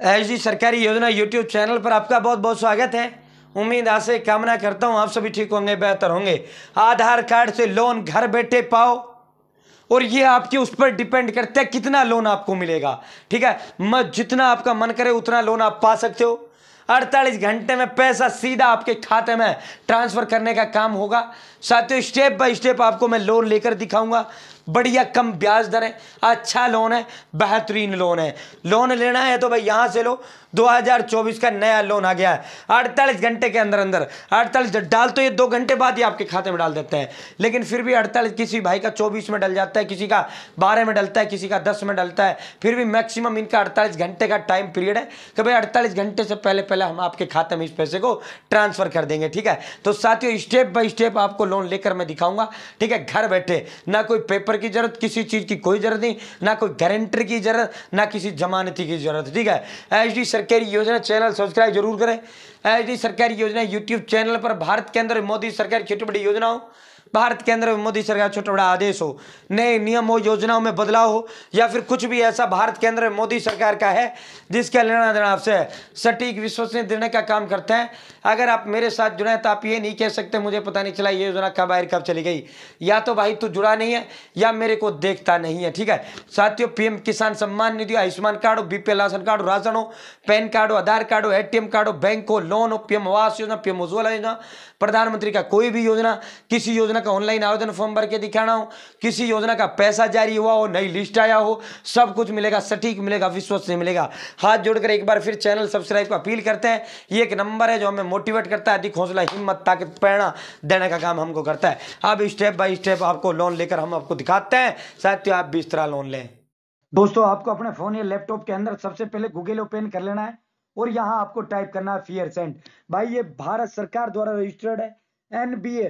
H D सरकारी योजना YouTube channel पर आपका बहुत बहुत स्वागत है उम्मीद आशे कामना करता हूँ आप सभी ठीक होंगे बेहतर होंगे आधार कार्ड से लोन घर बैठे पाओ और ये आपके उस पर डिपेंड करता है कितना लोन आपको मिलेगा ठीक है मत जितना आपका मन करे उतना लोन आप पा सकते हो 48 घंटे में पैसा सीधा आपके खाते में ट्रांसफर करने का काम होगा साथियों स्टेप बाय स्टेप आपको मैं लोन लेकर दिखाऊंगा बढ़िया कम ब्याज दर है अच्छा लोन है बेहतरीन लोन है लोन लेना है तो भाई यहाँ से लो 2024 का नया लोन आ गया है अड़तालीस घंटे के अंदर अंदर अड़तालीस डाल तो ये दो घंटे बाद ही आपके खाते में डाल देते हैं लेकिन फिर भी अड़तालीस किसी भाई का चौबीस में डल जाता है किसी का बारह में डलता है किसी का दस में डलता है फिर भी मैक्सिमम इनका अड़तालीस घंटे का टाइम पीरियड है कि भाई अड़तालीस घंटे से पहले पहले हम आपके खाते में इस पैसे को ट्रांसफर कर देंगे ठीक है तो साथियों स्टेप बाई स्टेप आपको लोन लेकर मैं दिखाऊंगा ठीक है घर बैठे ना कोई पेपर पेपर की जरूरत किसी चीज़ की कोई जरूरत नहीं ना कोई गारंटर की जरूरत ना किसी जमानती की जरूरत ठीक है एच सरकारी योजना चैनल सब्सक्राइब जरूर करें एच सरकारी योजना यूट्यूब चैनल पर भारत के अंदर मोदी सरकार छोटी बड़ी योजनाओं भारत के अंदर मोदी सरकार छोटा बड़ा आदेश हो नए नियम हो योजनाओं में बदलाव हो या फिर कुछ भी ऐसा भारत के अंदर मोदी सरकार का है जिसका लेना देना आपसे सटीक विश्वसनीय देने का काम करते हैं अगर आप मेरे साथ जुड़े तो आप ये नहीं कह सकते मुझे पता नहीं चला ये योजना कब आयर कब चली गई या तो भाई तू जुड़ा नहीं है या मेरे को देखता नहीं है ठीक है साथियों पीएम किसान सम्मान निधि आयुष्मान कार्ड हो बीपीएल राशन कार्ड हो राशन हो पैन कार्ड हो आधार कार्ड हो ए कार्ड हो बैंक हो लोन हो पीएम आवास योजना पीएम उज्ज्वला योजना प्रधानमंत्री का कोई भी योजना किसी योजना योजना का ऑनलाइन आवेदन फॉर्म भर के दिखाना हो किसी योजना का पैसा जारी हुआ हो नई लिस्ट आया हो सब कुछ मिलेगा सटीक मिलेगा विश्वस से मिलेगा हाथ जोड़कर एक बार फिर चैनल सब्सक्राइब को अपील करते हैं ये एक नंबर है जो हमें मोटिवेट करता है अधिक हौसला हिम्मत ताकत प्रेरणा देने का काम हमको करता है अब स्टेप बाय स्टेप आपको लोन लेकर हम आपको दिखाते हैं साथ आप भी इस तरह लोन लें दोस्तों आपको अपने फोन या लैपटॉप के अंदर सबसे पहले गूगल ओपन कर लेना है और यहाँ आपको टाइप करना है फियर सेंट भाई ये भारत सरकार द्वारा रजिस्टर्ड है एनबीए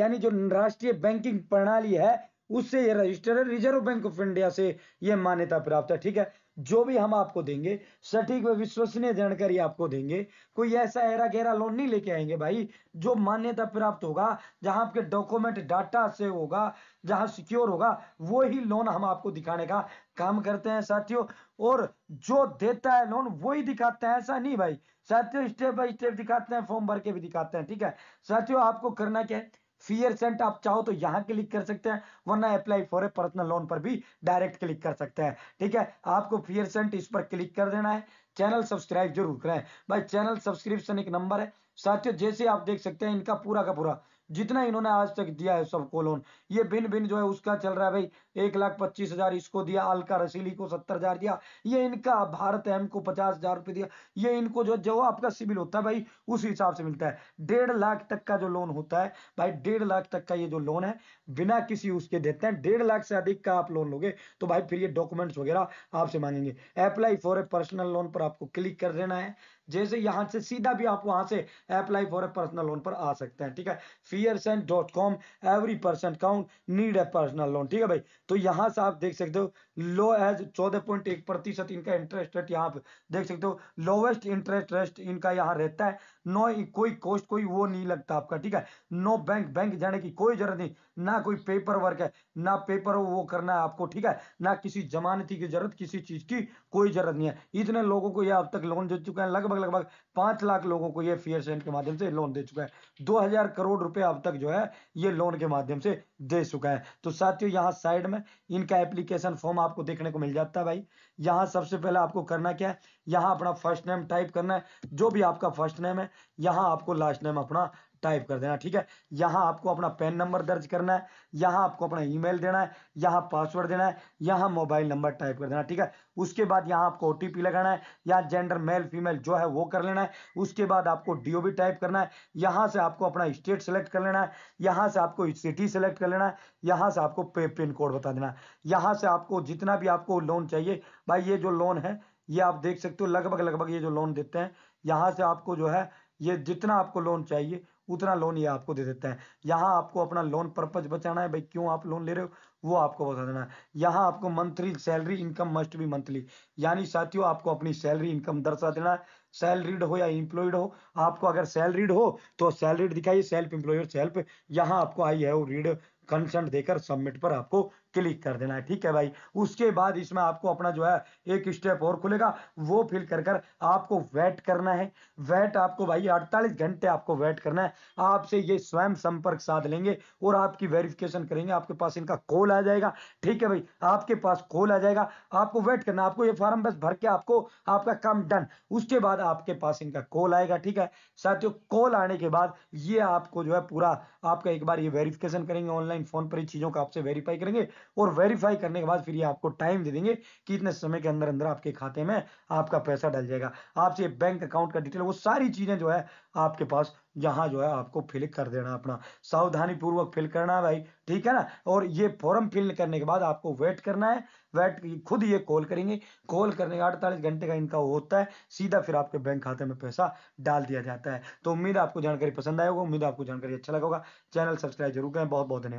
यानी जो राष्ट्रीय बैंकिंग प्रणाली है उससे ये रजिस्टर है रिजर्व बैंक ऑफ इंडिया से ये मान्यता प्राप्त है ठीक है जो भी हम आपको देंगे सटीक व विश्वसनीय जानकारी आपको देंगे कोई ऐसा एरा गहरा लोन नहीं लेके आएंगे भाई जो मान्यता प्राप्त होगा जहां आपके डॉक्यूमेंट डाटा से होगा जहां सिक्योर होगा वो ही लोन हम आपको दिखाने का काम करते हैं साथियों और जो देता है लोन वो ही दिखाते हैं ऐसा नहीं भाई साथियों स्टेप बाई स्टेप दिखाते हैं फॉर्म भर के भी दिखाते हैं ठीक है साथियों आपको करना क्या है फियर सेंट आप चाहो तो यहाँ क्लिक कर सकते हैं वरना apply for a personal loan पर भी डायरेक्ट क्लिक कर सकते हैं ठीक है आपको फियर सेंट इस पर क्लिक कर देना है चैनल सब्सक्राइब जरूर करें भाई चैनल सब्सक्रिप्शन एक नंबर है साथियों जैसे आप देख सकते हैं इनका पूरा का पूरा जितना इन्होंने आज तक दिया है सबको लोन ये भिन्न भिन्न जो है उसका चल रहा है भाई एक लाख पच्चीस हजार इसको दिया अलका रसीली को सत्तर हजार दिया ये इनका भारत एम को पचास हजार रुपये दिया ये इनको जो जो आपका सिविल होता है भाई उस हिसाब से मिलता है डेढ़ लाख तक का जो लोन होता है भाई डेढ़ लाख तक का ये जो लोन है बिना किसी उसके देते हैं डेढ़ लाख से अधिक का आप लोन लोगे तो भाई फिर ये डॉक्यूमेंट्स वगैरह आपसे मांगेंगे apply for a personal loan पर आपको क्लिक कर देना है जैसे यहाँ से सीधा भी आप वहाँ से apply for a personal loan पर आ सकते हैं ठीक है फियरसन dot com every person count need a personal loan ठीक है भाई तो यहाँ से आप देख सकते हो लो एज चौदह पॉइंट एक प्रतिशत इनका इंटरेस्ट रेट यहाँ पे देख सकते हो लोवेस्ट इंटरेस्ट रेट इनका यहाँ रहता है नो कोई कॉस्ट कोई वो नहीं लगता आपका ठीक है नो बैंक बैंक जाने की कोई जरूरत नहीं ना कोई पेपर वर्क है ना पेपर वो करना है आपको ठीक है ना किसी जमानती की जरूरत किसी चीज की कोई जरूरत नहीं है इतने लोगों को यह अब तक लोन दे चुके हैं लगभग लगभग लगभग पाँच लाख लोगों को ये फेयर सेंट के माध्यम से लोन दे चुका है दो हजार करोड़ रुपए अब तक जो है ये लोन के माध्यम से दे चुका है तो साथियों यहाँ साइड में इनका एप्लीकेशन फॉर्म आपको देखने को मिल जाता है भाई यहाँ सबसे पहले आपको करना क्या है यहाँ अपना फर्स्ट नेम टाइप करना है जो भी आपका फर्स्ट नेम है यहाँ आपको लास्ट नेम अपना टाइप कर देना ठीक है यहाँ आपको अपना पेन नंबर दर्ज करना है यहाँ आपको अपना ईमेल देना है यहाँ पासवर्ड देना है यहाँ मोबाइल नंबर टाइप कर देना ठीक है उसके बाद यहाँ आपको ओ लगाना है यहाँ जेंडर मेल फीमेल जो है वो कर लेना है उसके बाद आपको डी टाइप करना है यहाँ से आपको अपना स्टेट सेलेक्ट कर लेना है यहाँ से आपको सिटी सेलेक्ट कर लेना है यहाँ से आपको पिन कोड बता देना है यहाँ से आपको जितना भी आपको लोन चाहिए भाई ये जो लोन है ये आप देख सकते हो लगभग लगभग ये जो लोन देते हैं यहाँ से आपको जो है ये जितना आपको लोन चाहिए उतना लोन ये आपको दे देता है यहाँ आपको अपना लोन पर्पज बचाना है भाई क्यों आप लोन ले रहे हो वो आपको बता देना है यहाँ आपको मंथली सैलरी इनकम मस्ट भी मंथली यानी साथियों आपको अपनी सैलरी इनकम दर्शा देना है सैलरीड हो या इम्प्लॉयड हो आपको अगर सैलरीड हो तो सैलरीड दिखाइए सेल्फ एम्प्लॉयर सेल्फ यहाँ आपको आई है वो रीड कंसेंट देकर सबमिट पर आपको क्लिक कर देना है ठीक है भाई उसके बाद इसमें आपको अपना जो है एक स्टेप और खुलेगा वो फिल कर कर आपको वेट करना है वेट आपको भाई 48 घंटे आपको वेट करना है आपसे ये स्वयं संपर्क साध लेंगे और आपकी वेरिफिकेशन करेंगे आपके पास इनका कॉल आ जाएगा ठीक है भाई आपके पास कॉल आ जाएगा आपको वेट करना आपको ये फॉर्म बस भर के आपको आपका काम डन उसके बाद आपके पास इनका कॉल आएगा ठीक है साथियों कॉल आने के बाद ये आपको जो है पूरा आपका एक बार ये वेरिफिकेशन करेंगे ऑनलाइन फोन पर चीजों का आपसे वेरीफाई करेंगे और वेरीफाई करने के बाद फिर ये आपको टाइम दे देंगे कि इतने समय के अंदर अंदर आपके खाते में आपका पैसा डल जाएगा आपसे बैंक अकाउंट का डिटेल वो सारी चीज़ें जो है आपके पास यहाँ जो है आपको फिल कर देना अपना सावधानी पूर्वक फिल करना भाई ठीक है ना और ये फॉर्म फिल करने के बाद आपको वेट करना है वेट खुद ये कॉल करेंगे कॉल करने का अड़तालीस घंटे का इनका होता है सीधा फिर आपके बैंक खाते में पैसा डाल दिया जाता है तो उम्मीद आपको जानकारी पसंद आएगा उम्मीद आपको जानकारी अच्छा लगेगा चैनल सब्सक्राइब जरूर करें बहुत बहुत धन्यवाद